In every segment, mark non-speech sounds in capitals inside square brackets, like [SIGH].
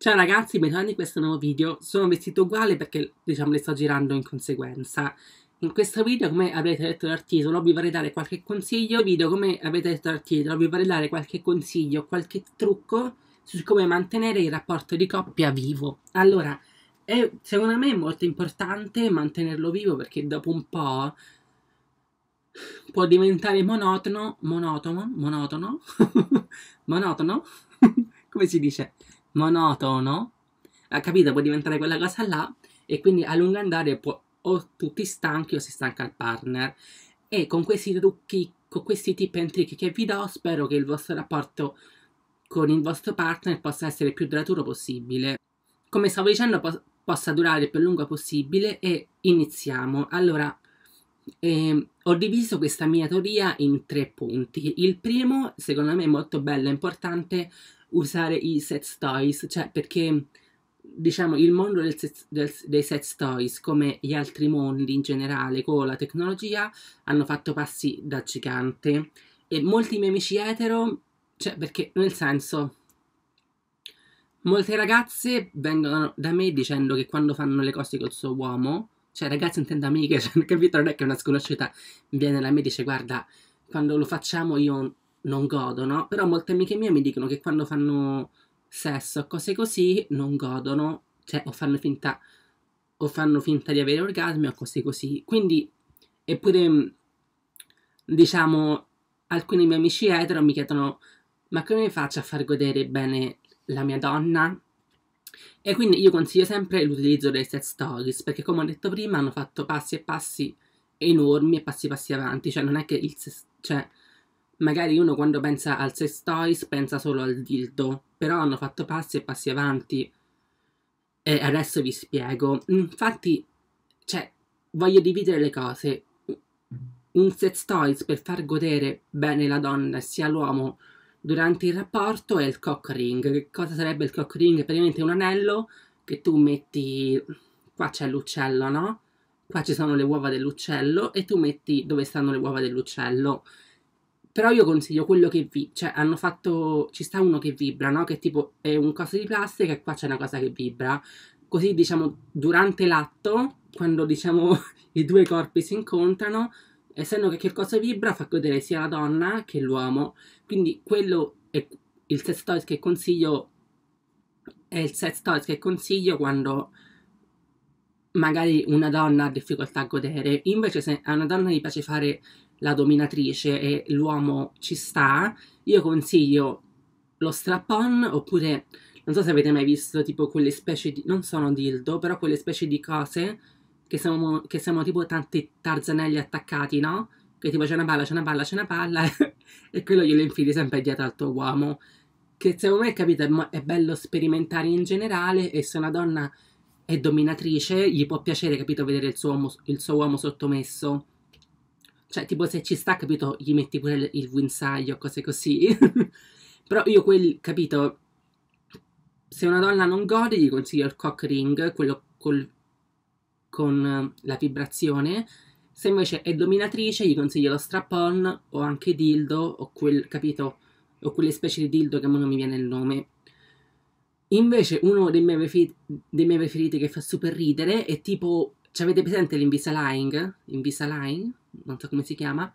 Ciao ragazzi, benvenuti in questo nuovo video. Sono vestito uguale perché, diciamo, le sto girando in conseguenza. In questo video, come avete detto dal titolo, vi vorrei dare qualche consiglio. Video, come avete detto dal titolo, vi vorrei dare qualche consiglio, qualche trucco su come mantenere il rapporto di coppia vivo. Allora, è, secondo me è molto importante mantenerlo vivo perché dopo un po' può diventare monotono, monotono, monotono, [LAUGHS] monotono, [LAUGHS] come si dice? monotono, capito? Può diventare quella cosa là e quindi a lungo andare può, o tutti stanchi o si stanca il partner. E con questi trucchi, con questi tip and trick che vi do, spero che il vostro rapporto con il vostro partner possa essere il più duraturo possibile. Come stavo dicendo, po- possa durare il più a lungo possibile e iniziamo. Allora, eh, ho diviso questa mia teoria in tre punti. Il primo, secondo me molto bello e importante, è usare i set toys, cioè perché diciamo il mondo del set, del, dei set toys come gli altri mondi in generale con la tecnologia hanno fatto passi da gigante e molti miei amici etero, cioè perché nel senso molte ragazze vengono da me dicendo che quando fanno le cose col suo uomo, cioè ragazze intendo amiche, [LAUGHS] cioè, capito, non è che una sconosciuta viene da me e dice guarda quando lo facciamo io non godono, però molte amiche mie mi dicono che quando fanno sesso o cose così non godono, cioè o fanno finta o fanno finta di avere orgasmi o cose così. Quindi eppure diciamo alcuni miei amici etero mi chiedono ma come faccio a far godere bene la mia donna? E quindi io consiglio sempre l'utilizzo dei set stories perché come ho detto prima hanno fatto passi e passi enormi e passi e passi avanti, cioè non è che il, cioè, Magari uno quando pensa al sex toys pensa solo al dildo, però hanno fatto passi e passi avanti. E adesso vi spiego. Infatti, cioè, voglio dividere le cose. Un sex toys per far godere bene la donna sia l'uomo durante il rapporto è il cock ring. Che cosa sarebbe il cock ring? Praticamente un anello che tu metti... Qua c'è l'uccello, no? Qua ci sono le uova dell'uccello e tu metti dove stanno le uova dell'uccello però io consiglio quello che vi, cioè hanno fatto, ci sta uno che vibra, no? Che tipo è un coso di plastica e qua c'è una cosa che vibra. Così diciamo durante l'atto, quando diciamo [LAUGHS] i due corpi si incontrano, essendo che che cosa vibra fa godere sia la donna che l'uomo. Quindi quello è il sex toys che consiglio, è il sex toys che consiglio quando magari una donna ha difficoltà a godere. Invece se a una donna gli piace fare la dominatrice e l'uomo ci sta, io consiglio lo strap-on oppure non so se avete mai visto tipo quelle specie di non sono dildo, però quelle specie di cose che siamo, che siamo tipo tanti tarzanelli attaccati, no? Che tipo c'è una palla, c'è una palla, c'è una palla [LAUGHS] e quello glielo infili sempre dietro al tuo uomo. Che secondo me, capito, è bello sperimentare in generale e se una donna è dominatrice gli può piacere, capito, vedere il suo uomo, il suo uomo sottomesso. Cioè, tipo, se ci sta, capito, gli metti pure il, il guinzaglio, cose così. [LAUGHS] Però io quel, capito, se una donna non gode, gli consiglio il cock ring, quello col, con eh, la vibrazione. Se invece è dominatrice, gli consiglio lo strap-on o anche dildo o quel, capito, o quelle specie di dildo che a me non mi viene il nome. Invece uno dei miei, preferiti, dei miei preferiti che fa super ridere è tipo ci avete presente l'Invisalign? Invisalign? Non so come si chiama.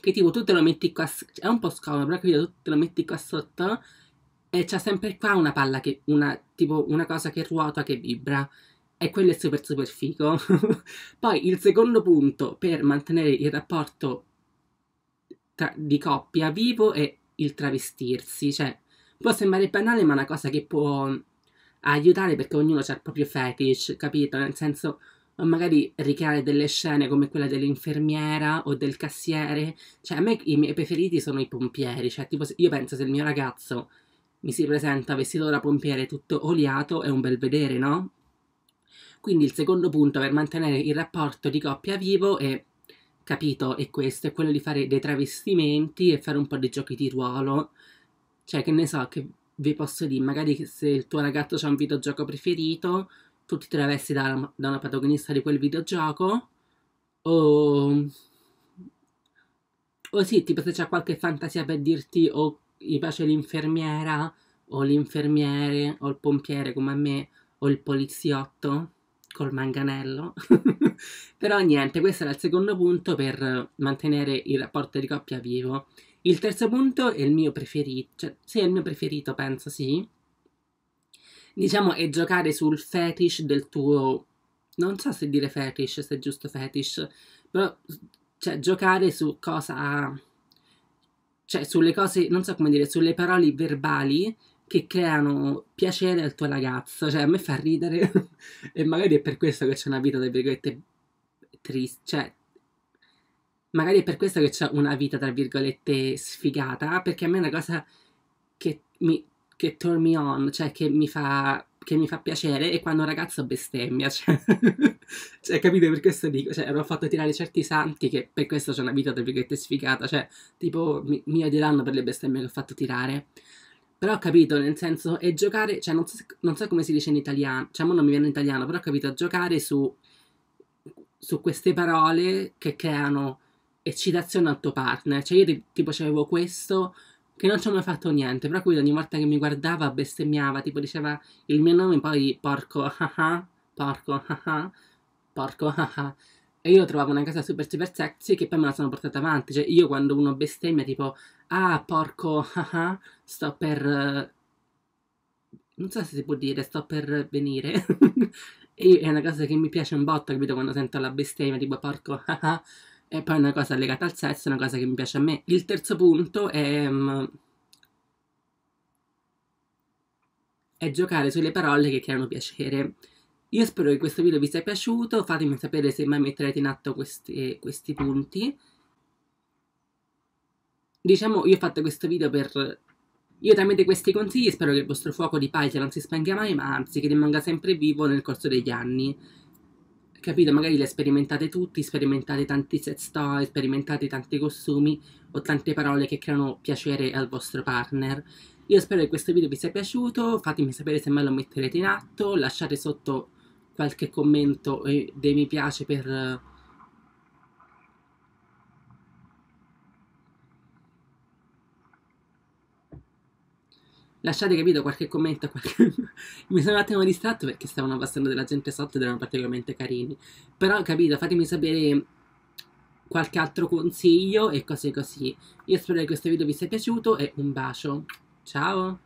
Che tipo tu te lo metti qua, è un po' scomodo, però capito, tu te lo metti qua sotto e c'è sempre qua una palla che, una, tipo una cosa che ruota, che vibra. E quello è super super figo. [LAUGHS] Poi il secondo punto per mantenere il rapporto tra, di coppia vivo è il travestirsi. Cioè, può sembrare banale, ma è una cosa che può aiutare perché ognuno ha il proprio fetish, capito? Nel senso, magari ricreare delle scene come quella dell'infermiera o del cassiere. Cioè, a me i miei preferiti sono i pompieri. Cioè, tipo, io penso se il mio ragazzo mi si presenta vestito da pompiere tutto oliato, è un bel vedere, no? Quindi il secondo punto per mantenere il rapporto di coppia vivo è capito, è questo, è quello di fare dei travestimenti e fare un po' di giochi di ruolo. Cioè, che ne so, che vi posso dire, magari se il tuo ragazzo ha un videogioco preferito, tutti travesti da, da una protagonista di quel videogioco o o sì, tipo se c'è qualche fantasia per dirti o gli piace l'infermiera o l'infermiere o il pompiere come a me o il poliziotto col manganello. [LAUGHS] Però niente, questo era il secondo punto per mantenere il rapporto di coppia vivo. Il terzo punto è il mio preferito, cioè sì, è il mio preferito, penso, sì diciamo, è giocare sul fetish del tuo... Non so se dire fetish, se è giusto fetish, però, cioè, giocare su cosa... Cioè, sulle cose, non so come dire, sulle parole verbali che creano piacere al tuo ragazzo. Cioè, a me fa ridere [LAUGHS] e magari è per questo che c'è una vita, tra virgolette, triste. Cioè, magari è per questo che c'è una vita, tra virgolette, sfigata, perché a me è una cosa che mi che turn me on, cioè che mi fa, che mi fa piacere, e quando un ragazzo bestemmia, [LAUGHS] cioè, cioè capite per questo dico, cioè, avrò fatto tirare certi santi che per questo c'è una vita tra virgolette sfigata, cioè, tipo, mi, mi odieranno per le bestemmie che ho fatto tirare. Però ho capito, nel senso, è giocare, cioè non so, non so come si dice in italiano, cioè non mi viene in italiano, però ho capito, giocare su, su queste parole che creano eccitazione al tuo partner. Cioè io tipo c'avevo questo che non ci ho mai fatto niente, però quindi ogni volta che mi guardava bestemmiava, tipo diceva il mio nome poi porco [LAUGHS] ah porco ah porco ah E io trovavo una casa super super sexy che poi me la sono portata avanti, cioè io quando uno bestemmia tipo ah porco ah sto per... non so se si può dire, sto per venire. [LAUGHS] e è una cosa che mi piace un botto, capito, quando sento la bestemmia tipo porco ah e poi una cosa legata al sesso, una cosa che mi piace a me. Il terzo punto è... Um, è giocare sulle parole che creano piacere. Io spero che questo video vi sia piaciuto, fatemi sapere se mai metterete in atto questi, questi punti. Diciamo, io ho fatto questo video per... Io tramite questi consigli spero che il vostro fuoco di Python non si spenga mai, ma anzi che rimanga sempre vivo nel corso degli anni capito? Magari le sperimentate tutti, sperimentate tanti set style, sperimentate tanti costumi o tante parole che creano piacere al vostro partner. Io spero che questo video vi sia piaciuto, fatemi sapere se me lo metterete in atto, lasciate sotto qualche commento e dei mi piace per lasciate capito qualche commento. Qualche... [LAUGHS] mi sono un attimo distratto perché stavano abbassando della gente sotto ed erano particolarmente carini. Però capito, fatemi sapere qualche altro consiglio e cose così. Io spero che questo video vi sia piaciuto e un bacio. Ciao!